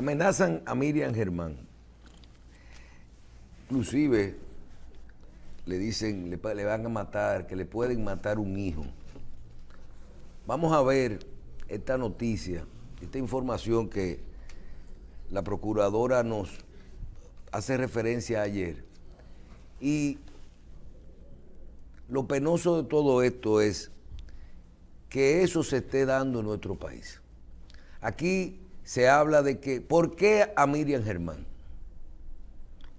Amenazan a Miriam Germán. Inclusive le dicen, le, van a matar, que le pueden matar un hijo. Vamos a ver esta noticia, esta información que la procuradora nos hace referencia ayer. Y lo penoso de todo esto es que eso se esté dando en nuestro país. Aquí se habla de que, ¿por qué a Miriam Germán?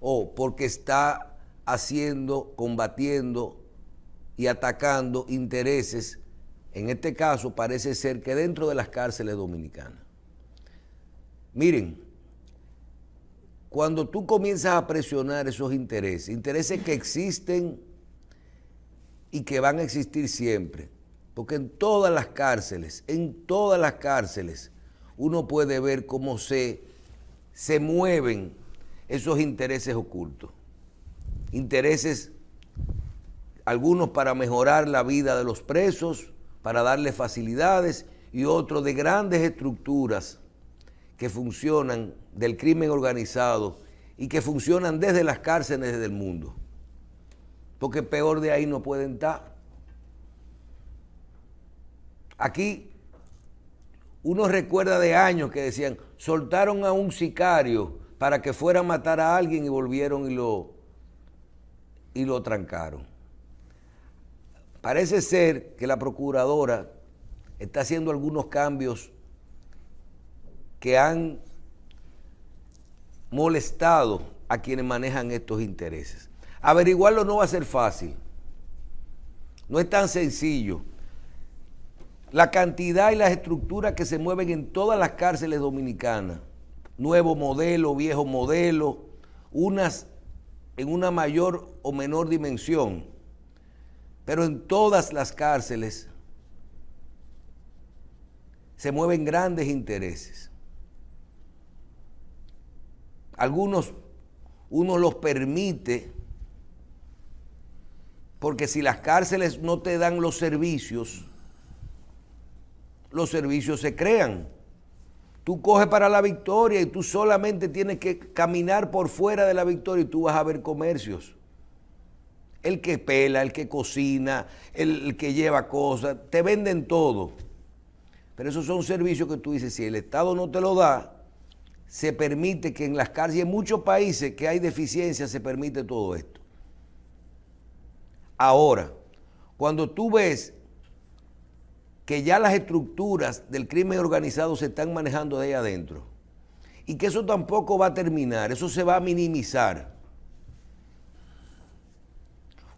O porque está haciendo, combatiendo y atacando intereses, en este caso parece ser que dentro de las cárceles dominicanas. Miren, cuando tú comienzas a presionar esos intereses, intereses que existen y que van a existir siempre, porque en todas las cárceles, en todas las cárceles, uno puede ver cómo se, se mueven esos intereses ocultos. Intereses, algunos para mejorar la vida de los presos, para darles facilidades, y otros de grandes estructuras que funcionan del crimen organizado y que funcionan desde las cárceles del mundo. Porque peor de ahí no pueden estar. Aquí uno recuerda de años que decían, soltaron a un sicario para que fuera a matar a alguien y volvieron y lo, y lo trancaron. Parece ser que la procuradora está haciendo algunos cambios que han molestado a quienes manejan estos intereses. Averiguarlo no va a ser fácil. No es tan sencillo la cantidad y las estructuras que se mueven en todas las cárceles dominicanas, nuevo modelo, viejo modelo, unas en una mayor o menor dimensión, pero en todas las cárceles se mueven grandes intereses. Algunos uno los permite porque si las cárceles no te dan los servicios, los servicios se crean. Tú coges para la victoria y tú solamente tienes que caminar por fuera de la victoria y tú vas a ver comercios. El que pela, el que cocina, el, que lleva cosas, te venden todo. Pero esos son servicios que tú dices, si el Estado no te lo da, se permite que en las cárceles, en muchos países que hay deficiencia, se permite todo esto. Ahora, cuando tú ves que ya las estructuras del crimen organizado se están manejando de ahí adentro y que eso tampoco va a terminar, eso se va a minimizar.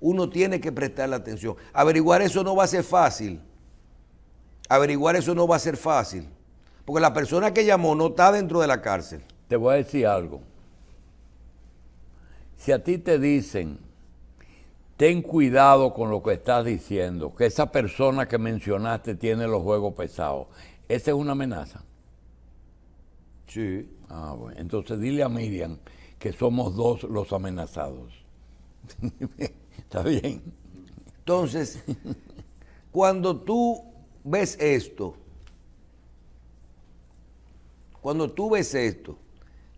Uno tiene que prestar la atención. Averiguar eso no va a ser fácil. Averiguar eso no va a ser fácil. Porque la persona que llamó no está dentro de la cárcel. Te voy a decir algo. Si a ti te dicen, ten cuidado con lo que estás diciendo, que esa persona que mencionaste tiene los juegos pesados. Esa es una amenaza. Sí. Ah, bueno. Entonces dile a Miriam que somos dos los amenazados. ¿Está bien? Entonces, cuando tú ves esto, cuando tú ves esto,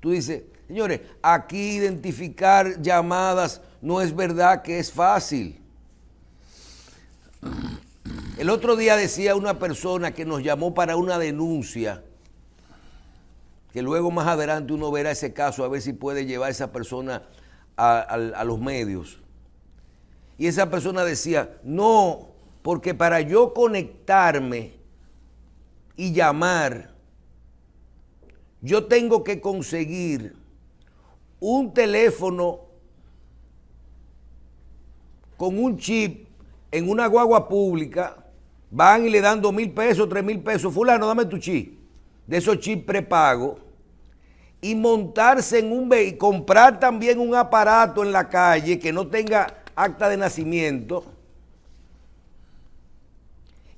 Tú dices, señores, aquí identificar llamadas no es verdad que es fácil. El otro día decía una persona que nos llamó para una denuncia, que luego más adelante uno verá ese caso a ver si puede llevar a esa persona a, a los medios. Y esa persona decía, no, porque para yo conectarme y llamar, yo tengo que conseguir un teléfono con un chip en una guagua pública, van y le dan dos mil pesos, tres mil pesos, fulano, dame tu chip, de esos chips prepago, y montarse en un vehículo, comprar también un aparato en la calle que no tenga acta de nacimiento,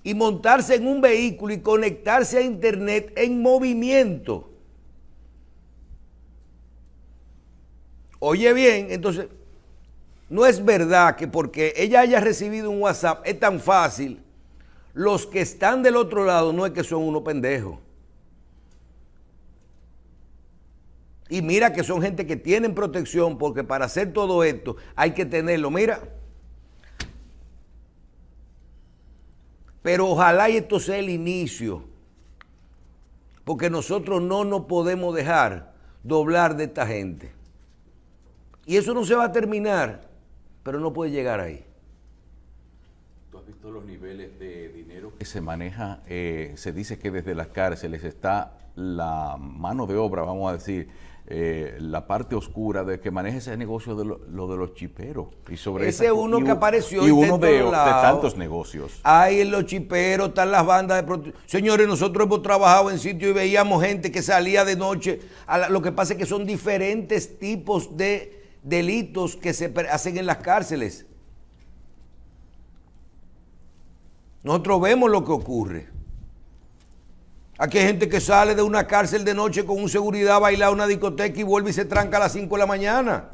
y montarse en un vehículo y conectarse a internet en movimiento. Oye bien, entonces, no es verdad que porque ella haya recibido un WhatsApp es tan fácil. Los que están del otro lado no es que son unos pendejos. Y mira que son gente que tienen protección porque para hacer todo esto hay que tenerlo. Mira. Pero ojalá y esto sea el inicio. Porque nosotros no nos podemos dejar doblar de esta gente. Y eso no se va a terminar, pero no puede llegar ahí. ¿Tú has visto los niveles de dinero que se maneja? Eh, se dice que desde las cárceles está la mano de obra, vamos a decir, eh, la parte oscura de que maneja ese negocio de lo, de los chiperos. Y sobre ese uno que apareció y uno de, tantos negocios. Hay en los chiperos, están las bandas de Señores, nosotros hemos trabajado en sitio y veíamos gente que salía de noche. lo que pasa es que son diferentes tipos de delitos que se hacen en las cárceles. Nosotros vemos lo que ocurre. Aquí hay gente que sale de una cárcel de noche con un seguridad baila una discoteca y vuelve y se tranca a las 5 de la mañana.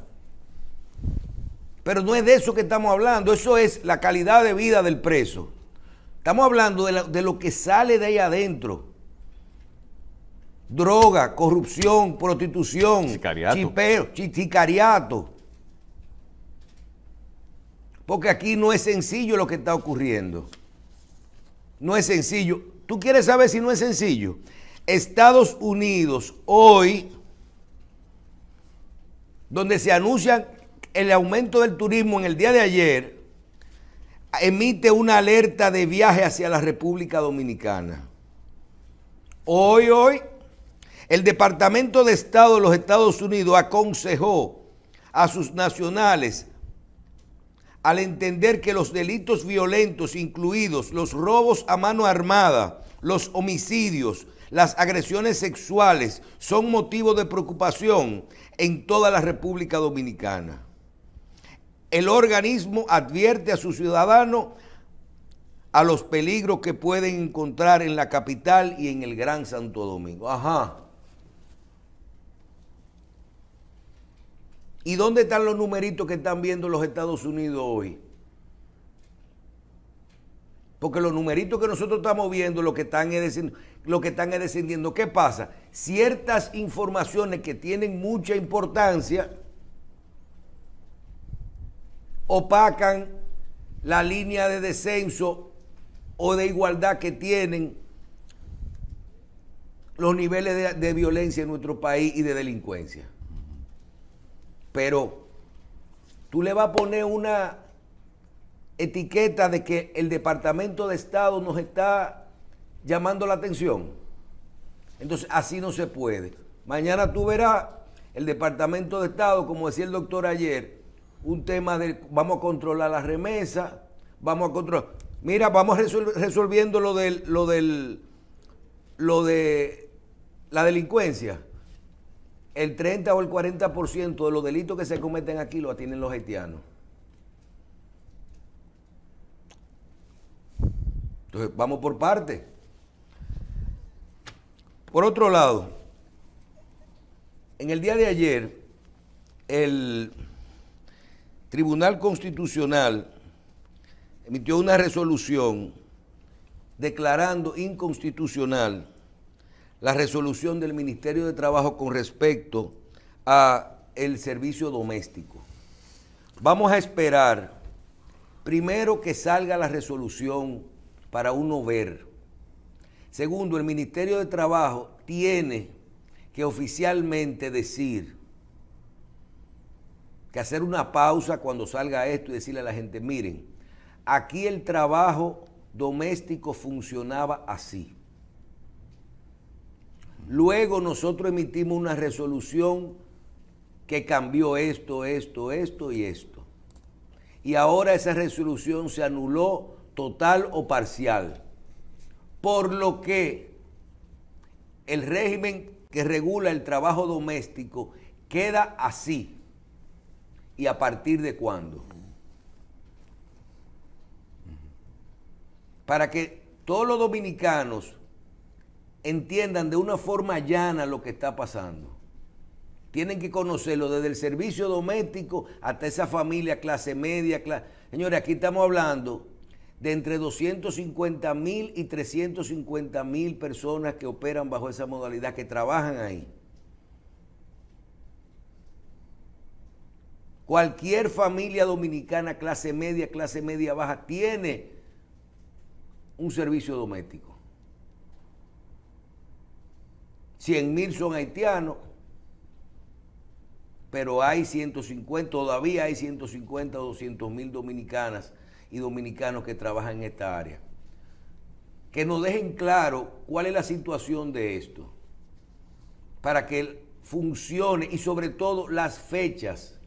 Pero no es de eso que estamos hablando, eso es la calidad de vida del preso. Estamos hablando de lo que sale de ahí adentro droga, corrupción, prostitución, sicariato. chipeo, Porque aquí no es sencillo lo que está ocurriendo. No es sencillo. ¿Tú quieres saber si no es sencillo? Estados Unidos hoy, donde se anuncia el aumento del turismo en el día de ayer, emite una alerta de viaje hacia la República Dominicana. Hoy, hoy, el Departamento de Estado de los Estados Unidos aconsejó a sus nacionales al entender que los delitos violentos, incluidos los robos a mano armada, los homicidios, las agresiones sexuales, son motivo de preocupación en toda la República Dominicana. El organismo advierte a sus ciudadanos a los peligros que pueden encontrar en la capital y en el Gran Santo Domingo. Ajá. ¿Y dónde están los numeritos que están viendo los Estados Unidos hoy? Porque los numeritos que nosotros estamos viendo, lo que están es descendiendo. ¿Qué pasa? Ciertas informaciones que tienen mucha importancia opacan la línea de descenso o de igualdad que tienen los niveles de violencia en nuestro país y de delincuencia. Pero tú le vas a poner una etiqueta de que el Departamento de Estado nos está llamando la atención. Entonces, así no se puede. Mañana tú verás el Departamento de Estado, como decía el doctor ayer, un tema de vamos a controlar las remesas, vamos a controlar... Mira, vamos resolviendo lo lo del, lo de la delincuencia el 30 o el 40% de los delitos que se cometen aquí lo atienen los haitianos. Entonces, vamos por parte. Por otro lado, en el día de ayer, el Tribunal Constitucional emitió una resolución declarando inconstitucional la resolución del Ministerio de Trabajo con respecto a el servicio doméstico. Vamos a esperar primero que salga la resolución para uno ver. Segundo, el Ministerio de Trabajo tiene que oficialmente decir que hacer una pausa cuando salga esto y decirle a la gente, miren, aquí el trabajo doméstico funcionaba así. Luego nosotros emitimos una resolución que cambió esto, esto, esto y esto. Y ahora esa resolución se anuló total o parcial. Por lo que el régimen que regula el trabajo doméstico queda así. ¿Y a partir de cuándo? Para que todos los dominicanos entiendan de una forma llana lo que está pasando. Tienen que conocerlo desde el servicio doméstico hasta esa familia clase media. Señores, aquí estamos hablando de entre 250 mil y 350 mil personas que operan bajo esa modalidad, que trabajan ahí. Cualquier familia dominicana, clase media, clase media baja, tiene un servicio doméstico. 100 mil son haitianos, pero hay 150, todavía hay 150 o 200 mil dominicanas y dominicanos que trabajan en esta área. Que nos dejen claro cuál es la situación de esto, para que funcione y sobre todo las fechas.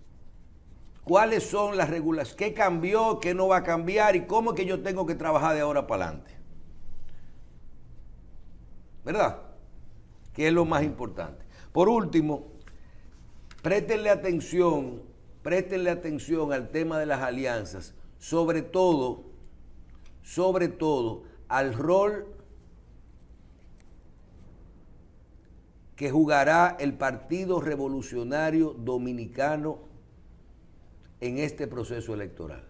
¿Cuáles son las regulaciones? ¿Qué cambió? ¿Qué no va a cambiar? ¿Y cómo es que yo tengo que trabajar de ahora para adelante? ¿Verdad? que es lo más importante. Por último, préstenle atención, préstenle atención al tema de las alianzas, sobre todo, sobre todo al rol que jugará el Partido Revolucionario Dominicano en este proceso electoral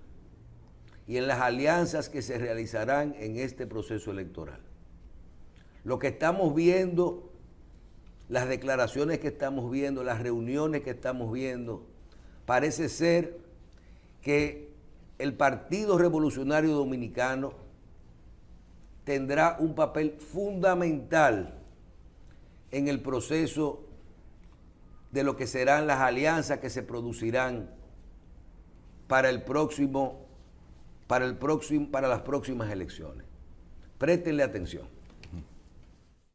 y en las alianzas que se realizarán en este proceso electoral. Lo que estamos viendo las declaraciones que estamos viendo, las reuniones que estamos viendo, parece ser que el Partido Revolucionario Dominicano tendrá un papel fundamental en el proceso de lo que serán las alianzas que se producirán para el próximo para el próximo para las próximas elecciones. Préstenle atención.